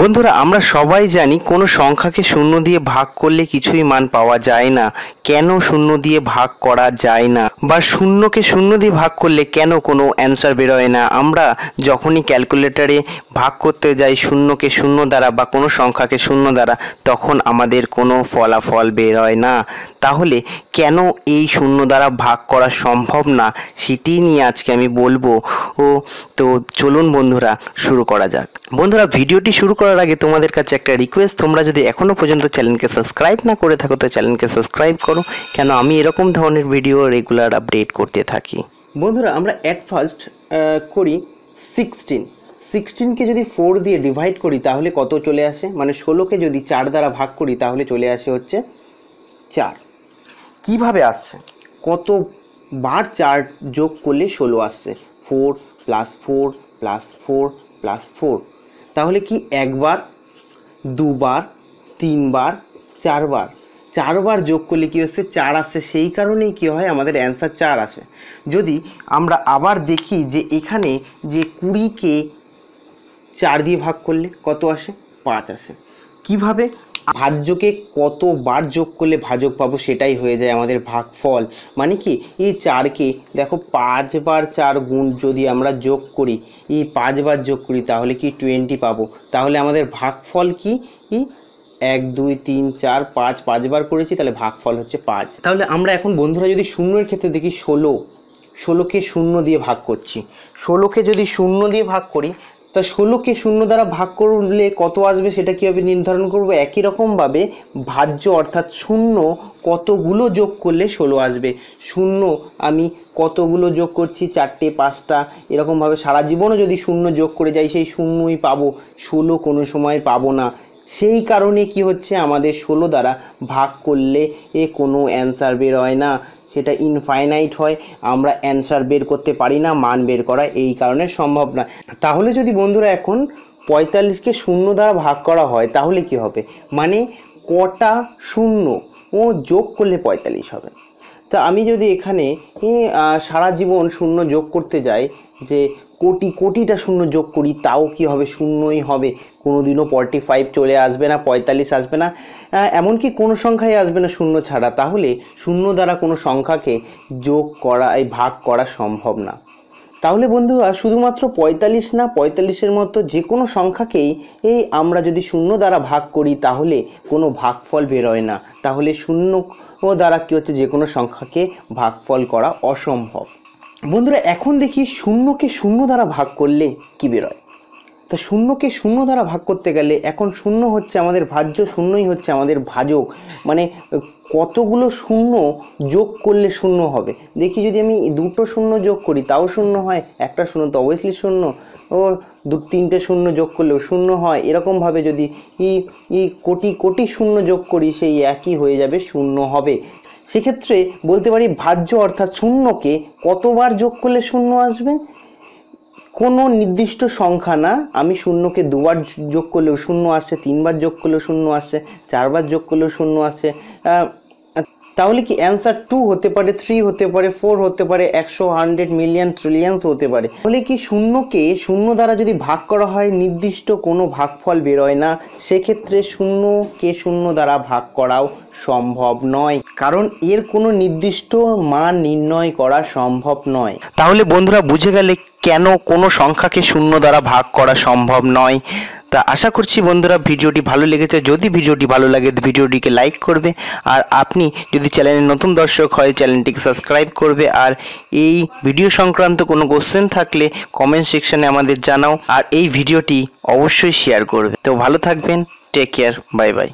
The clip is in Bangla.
বন্ধুরা আমরা সবাই জানি কোনো সংখ্যাকে শূন্য দিয়ে ভাগ করলে কিছুই মান পাওয়া যায় না কেন শূন্য দিয়ে ভাগ করা যায় না বা শূন্যকে শূন্য দিয়ে ভাগ করলে কেন কোনো অ্যান্সার বেরোয় না আমরা যখনই ক্যালকুলেটারে ভাগ করতে যাই শূন্যকে শূন্য দ্বারা বা কোনো সংখ্যাকে শূন্য দ্বারা তখন আমাদের কোনো ফলাফল বেরোয় না তাহলে কেন এই শূন্য দ্বারা ভাগ করা সম্ভব না সেটি নিয়ে আজকে আমি বলবো ও তো চলুন বন্ধুরা শুরু করা যাক বন্ধুরা ভিডিওটি শুরু করার আগে তোমাদের কাছে একটা রিকোয়েস্ট তোমরা যদি এখনও পর্যন্ত চ্যানেলকে সাবস্ক্রাইব না করে থাকো তো চ্যানেলকে সাবস্ক্রাইব করো কেন আমি এরকম ধরনের ভিডিও রেগুলার আপডেট করতে থাকি বন্ধুরা আমরা অ্যাট ফার্স্ট করি সিক্সটিন সিক্সটিনকে যদি ফোর দিয়ে ডিভাইড করি তাহলে কত চলে আসে মানে ষোলোকে যদি চার দ্বারা ভাগ করি তাহলে চলে আসে হচ্ছে চার কিভাবে আসছে কত বার চার যোগ করলে ষোলো আসছে four plus four plus four plus four তাহলে কি একবার দুবার তিনবার চারবার চারবার যোগ করলে কী হচ্ছে চার আসে সেই কারণেই কী হয় আমাদের অ্যান্সার চার আসে যদি আমরা আবার দেখি যে এখানে যে কুড়িকে চার দিয়ে ভাগ করলে কত আসে পাঁচ আসে কিভাবে ভাজ্যকে কতবার যোগ করলে ভাজক পাবো সেটাই হয়ে যায় আমাদের ভাগফল মানে কি এই চারকে দেখো পাঁচবার চার গুণ যদি আমরা যোগ করি এই পাঁচবার যোগ করি তাহলে কি টোয়েন্টি পাবো তাহলে আমাদের ভাগফল কি এক দুই তিন চার পাঁচ পাঁচবার করেছি তাহলে ভাগফল হচ্ছে পাঁচ তাহলে আমরা এখন বন্ধুরা যদি শূন্যের ক্ষেত্রে দেখি ষোলো ষোলোকে শূন্য দিয়ে ভাগ করছি ষোলোকে যদি শূন্য দিয়ে ভাগ করি তা ষোলোকে শূন্য দ্বারা ভাগ করলে কত আসবে সেটা কীভাবে নির্ধারণ করব একই রকমভাবে ভাজ্য অর্থাৎ শূন্য কতগুলো যোগ করলে ষোলো আসবে শূন্য আমি কতগুলো যোগ করছি চারটে পাঁচটা এরকমভাবে সারা জীবনও যদি শূন্য যোগ করে যাই সেই শূন্যই পাবো ষোলো কোনো সময় পাবো না সেই কারণে কি হচ্ছে আমাদের ষোলো দ্বারা ভাগ করলে এ কোনো অ্যান্সার হয় না সেটা ইনফাইনাইট হয় আমরা অ্যান্সার বের করতে পারি না মান বের করা এই কারণে সম্ভব না তাহলে যদি বন্ধুরা এখন পঁয়তাল্লিশকে শূন্য দ্বারা ভাগ করা হয় তাহলে কি হবে মানে কটা শূন্য ও যোগ করলে পঁয়তাল্লিশ হবে তা আমি যদি এখানে সারা জীবন শূন্য যোগ করতে যাই যে কোটি কোটিটা শূন্য যোগ করি তাও কি হবে শূন্যই হবে কোনো দিনও ফর্টি ফাইভ চলে আসবে না পঁয়তাল্লিশ আসবে না এমনকি কোনো সংখ্যাই আসবে না শূন্য ছাড়া তাহলে শূন্য দ্বারা কোনো সংখ্যাকে যোগ করা ভাগ করা সম্ভব না তাহলে বন্ধুরা শুধুমাত্র পঁয়তাল্লিশ না পঁয়তাল্লিশের মতো যে কোনো সংখ্যাকেই এই আমরা যদি শূন্য দ্বারা ভাগ করি তাহলে কোনো ভাগফল বেরোয় না তাহলে শূন্য দ্বারা কী হচ্ছে যে কোনো সংখ্যাকে ভাগফল করা অসম্ভব বন্ধুরা এখন দেখি শূন্যকে শূন্য দ্বারা ভাগ করলে কী বেরোয় তো শূন্যকে শূন্য দ্বারা ভাগ করতে গেলে এখন শূন্য হচ্ছে আমাদের ভাজ্য শূন্যই হচ্ছে আমাদের ভাজক মানে কতগুলো শূন্য যোগ করলে শূন্য হবে দেখি যদি আমি দুটো শূন্য যোগ করি তাও শূন্য হয় একটা শূন্য তো অবভিয়াসলি শূন্য ও দু তিনটে শূন্য যোগ করলেও শূন্য হয় এরকমভাবে যদি ই ই কোটি কোটি শূন্য যোগ করি সেই একই হয়ে যাবে শূন্য হবে সেক্ষেত্রে বলতে পারি ভাজ্য অর্থাৎ শূন্যকে কতবার যোগ করলে শূন্য আসবে কোনো নির্দিষ্ট সংখ্যা না আমি শূন্যকে দুবার যোগ করলেও শূন্য আসে তিনবার যোগ করলেও শূন্য আসে চারবার যোগ করলেও শূন্য আসে তাহলে কি অ্যান্সার টু হতে পারে থ্রি হতে পারে ফোর হতে পারে একশো হান্ড্রেড মিলিয়ন ট্রিলিয়ন্স হতে পারে তাহলে কি শূন্যকে শূন্য দ্বারা যদি ভাগ করা হয় নির্দিষ্ট কোনো ভাগফল বেরোয় না সেক্ষেত্রে শূন্যকে শূন্য দ্বারা ভাগ করাও সম্ভব নয় কারণ এর কোনো নির্দিষ্ট মান নির্ণয় করা সম্ভব নয় তাহলে বন্ধুরা বুঝে গেলে কেন কোনো সংখ্যাকে শূন্য দ্বারা ভাগ করা সম্ভব নয় তা আশা করছি বন্ধুরা ভিডিওটি ভালো লেগেছে যদি ভিডিওটি ভালো লাগে ভিডিওটিকে লাইক করবে আর আপনি যদি চ্যানেলের নতুন দর্শক হয় চ্যানেলটিকে সাবস্ক্রাইব করবে আর এই ভিডিও সংক্রান্ত কোনো কোশ্চেন থাকলে কমেন্ট সেকশানে আমাদের জানাও আর এই ভিডিওটি অবশ্যই শেয়ার করবে তো ভালো থাকবেন টেক কেয়ার বাই বাই